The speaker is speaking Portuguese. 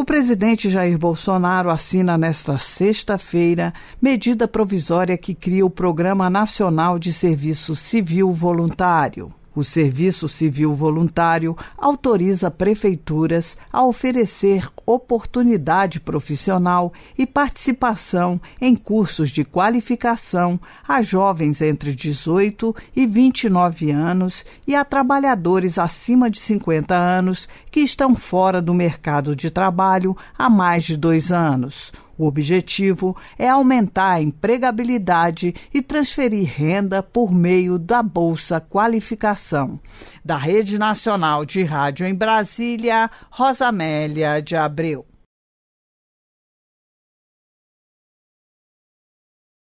O presidente Jair Bolsonaro assina nesta sexta-feira medida provisória que cria o Programa Nacional de Serviço Civil Voluntário. O Serviço Civil Voluntário autoriza prefeituras a oferecer oportunidade profissional e participação em cursos de qualificação a jovens entre 18 e 29 anos e a trabalhadores acima de 50 anos que estão fora do mercado de trabalho há mais de dois anos. O objetivo é aumentar a empregabilidade e transferir renda por meio da Bolsa Qualificação. Da Rede Nacional de Rádio em Brasília, Rosamélia de Abreu.